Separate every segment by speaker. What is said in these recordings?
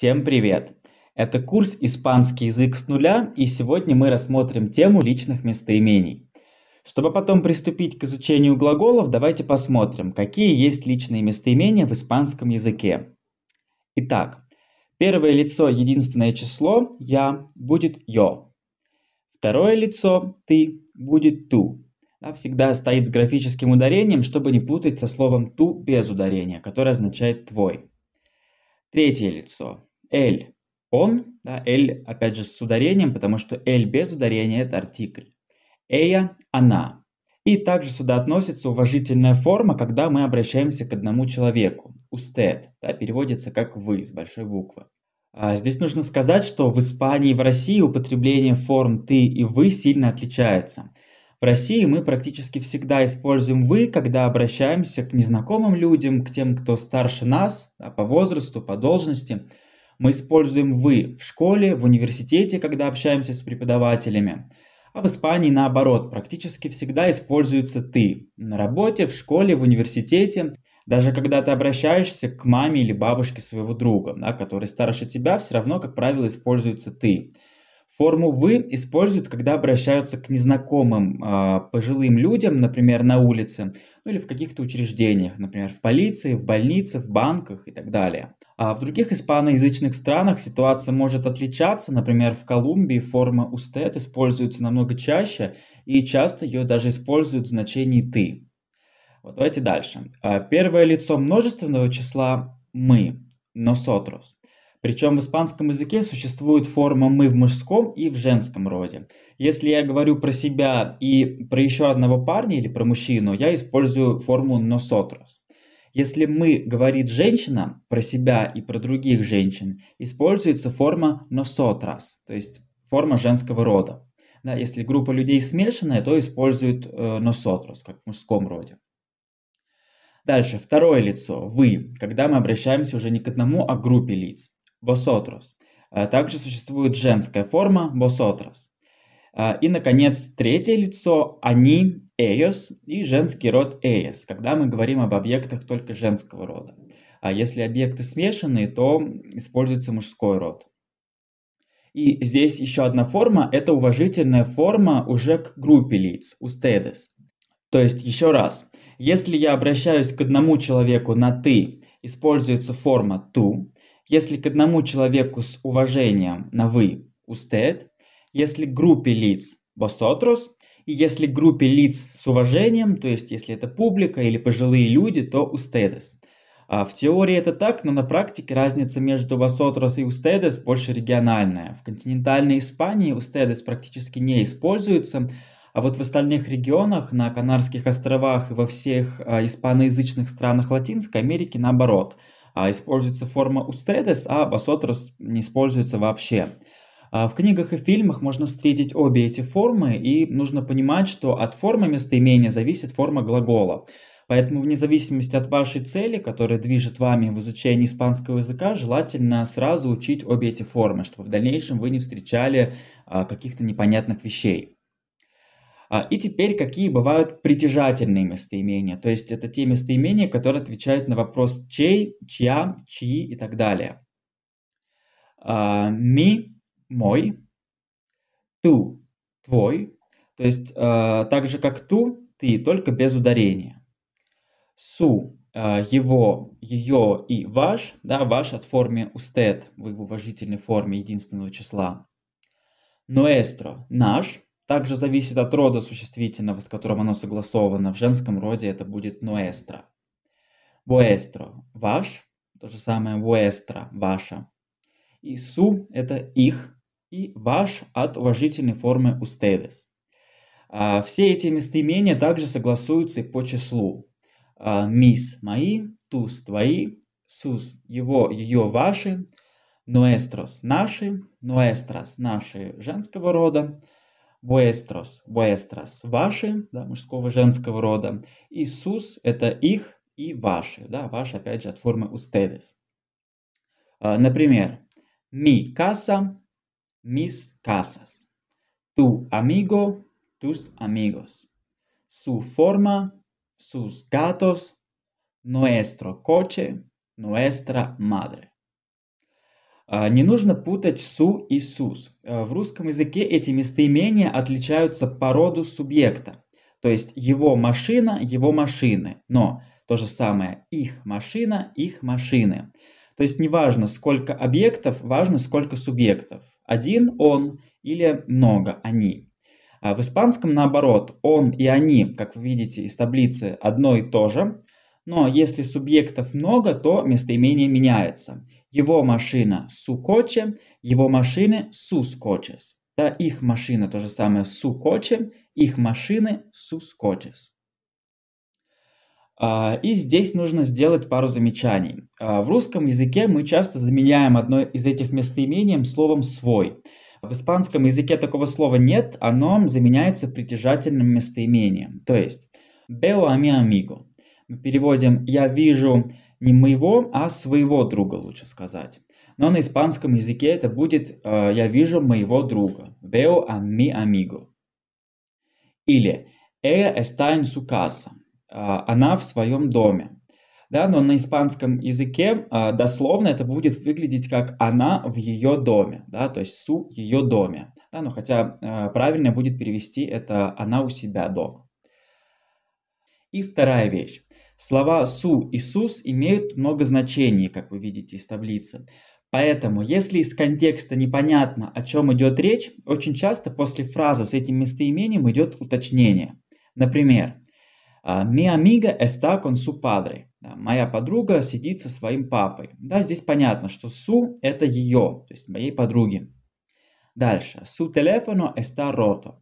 Speaker 1: Всем привет! Это курс «Испанский язык с нуля» и сегодня мы рассмотрим тему личных местоимений. Чтобы потом приступить к изучению глаголов, давайте посмотрим, какие есть личные местоимения в испанском языке. Итак, первое лицо единственное число «я» будет «yo». Второе лицо «ты» будет «ту». Она всегда стоит с графическим ударением, чтобы не путать со словом «ту» без ударения, которое означает «твой». Третье лицо Эль. Он, да, эль, опять же, с ударением, потому что эль без ударения – это артикль. Эя – она. И также сюда относится уважительная форма, когда мы обращаемся к одному человеку. Устед, да, переводится как «вы» с большой буквы. А здесь нужно сказать, что в Испании и в России употребление форм «ты» и «вы» сильно отличается. В России мы практически всегда используем «вы», когда обращаемся к незнакомым людям, к тем, кто старше нас, да, по возрасту, по должности – мы используем «вы» в школе, в университете, когда общаемся с преподавателями. А в Испании наоборот, практически всегда используется «ты» на работе, в школе, в университете, даже когда ты обращаешься к маме или бабушке своего друга, да, который старше тебя, все равно, как правило, используется «ты». Форму «вы» используют, когда обращаются к незнакомым э, пожилым людям, например, на улице, ну или в каких-то учреждениях, например, в полиции, в больнице, в банках и так далее. А в других испаноязычных странах ситуация может отличаться, например, в Колумбии форма usted используется намного чаще, и часто ее даже используют в значении «ты». Вот давайте дальше. А, первое лицо множественного числа «мы», nosotros. Причем в испанском языке существует форма «мы» в мужском и в женском роде. Если я говорю про себя и про еще одного парня или про мужчину, я использую форму «nosotros». Если «мы» говорит женщина про себя и про других женщин, используется форма «nosotras», то есть форма женского рода. Да, если группа людей смешанная, то используют э, «nosotros», как в мужском роде. Дальше, второе лицо, вы, когда мы обращаемся уже не к одному, а к группе лиц vosotros. Э, также существует женская форма vosotras. Э, и, наконец, третье лицо – они, Эйос и женский род Эйос. когда мы говорим об объектах только женского рода. А если объекты смешанные, то используется мужской род. И здесь еще одна форма – это уважительная форма уже к группе лиц, ustedes. То есть, еще раз, если я обращаюсь к одному человеку на «ты», используется форма «ту», если к одному человеку с уважением на «вы» – «usted», если к группе лиц – «vosotros», и если к группе лиц с уважением, то есть если это публика или пожилые люди, то «ustedes». А в теории это так, но на практике разница между «vosotros» и «ustedes» больше региональная. В континентальной Испании «ustedes» практически не используются, а вот в остальных регионах, на Канарских островах и во всех а, испаноязычных странах Латинской Америки наоборот – а используется форма устредес, а «vosotros» не используется вообще. А, в книгах и фильмах можно встретить обе эти формы, и нужно понимать, что от формы местоимения зависит форма глагола. Поэтому вне зависимости от вашей цели, которая движет вами в изучении испанского языка, желательно сразу учить обе эти формы, чтобы в дальнейшем вы не встречали а, каких-то непонятных вещей. А, и теперь какие бывают притяжательные местоимения, то есть это те местоимения, которые отвечают на вопрос чей, чья, чьи и так далее. А, Ми, мой, ту, твой, то есть а, так же как ту, ты, только без ударения. Су, его, ее и ваш, да, ваш от формы устед, вы в уважительной форме единственного числа. Ноэстро, наш, также зависит от рода существительного, с которым оно согласовано. В женском роде это будет «nuestra». «Vuestro» – «ваш», то же самое «vuestra» – «ваша». И «su» – это «их», и «ваш» от уважительной формы «ustedes». А, все эти местоимения также согласуются и по числу. А, «Мис» – тус – «твои», «сус» – «его», «ее», «ваши», «ноэстрос» – «наши», «ноэстрос» – «наши» женского рода – Буэстрос, буэстрос, ваши, да, мужского и женского рода. Иисус – это их и ваши, да, ваши, опять же, от формы ustedes. А, например, mi casa, mis casas. Tu amigo, tus amigos. Su forma, sus gatos. Nuestro coche, nuestra madre. А, не нужно путать «су» и «сус». А, в русском языке эти местоимения отличаются по роду субъекта. То есть его машина, его машины. Но то же самое их машина, их машины. То есть неважно, сколько объектов, важно, сколько субъектов. Один – он или много – они. А в испанском, наоборот, он и они, как вы видите из таблицы, одно и то же. Но если субъектов много, то местоимение меняется. Его машина су коче, его машины сус кочес. Да, их машина то же самое су коче, их машины сус кочес. А, и здесь нужно сделать пару замечаний. А, в русском языке мы часто заменяем одно из этих местоимением словом «свой». В испанском языке такого слова нет, оно заменяется притяжательным местоимением. То есть «veo a mi amigo». Мы переводим «я вижу не моего, а своего друга, лучше сказать. Но на испанском языке это будет э, «я вижу моего друга». «Veo a mi amigo». Или «ella «Э está en su casa». Э, «Она в своем доме». Да, но на испанском языке э, дословно это будет выглядеть как «она в ее доме», да, то есть «су ее доме». Да, но хотя э, правильно будет перевести это «она у себя дома». И вторая вещь. Слова «су» и «сус» имеют много значений, как вы видите из таблицы. Поэтому, если из контекста непонятно, о чем идет речь, очень часто после фразы с этим местоимением идет уточнение. Например, «А, «Mi amiga está con su padre». «Моя подруга сидит со своим папой». Да, здесь понятно, что «су» – это ее, то есть моей подруги. Дальше. «Su teléfono está roto».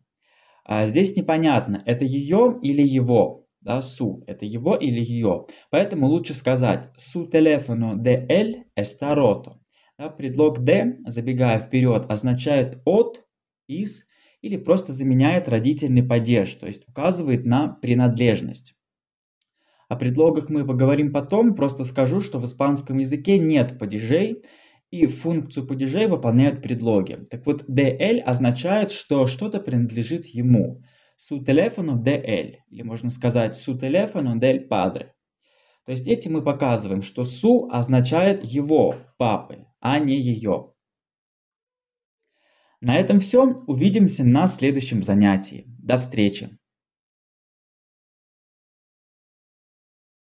Speaker 1: А, здесь непонятно, это ее или его да, су это его или ее. Поэтому лучше сказать су телефону de él está Да, предлог de, забегая вперед, означает от, из или просто заменяет родительный падеж, то есть указывает на принадлежность. О предлогах мы поговорим потом, просто скажу, что в испанском языке нет падежей, и функцию падежей выполняют предлоги. Так вот, DL означает, что что-то принадлежит ему – su teléfono de él, или можно сказать su teléfono del padre. То есть этим мы показываем, что su означает его папы, а не ее. На этом все. Увидимся на следующем занятии. До встречи!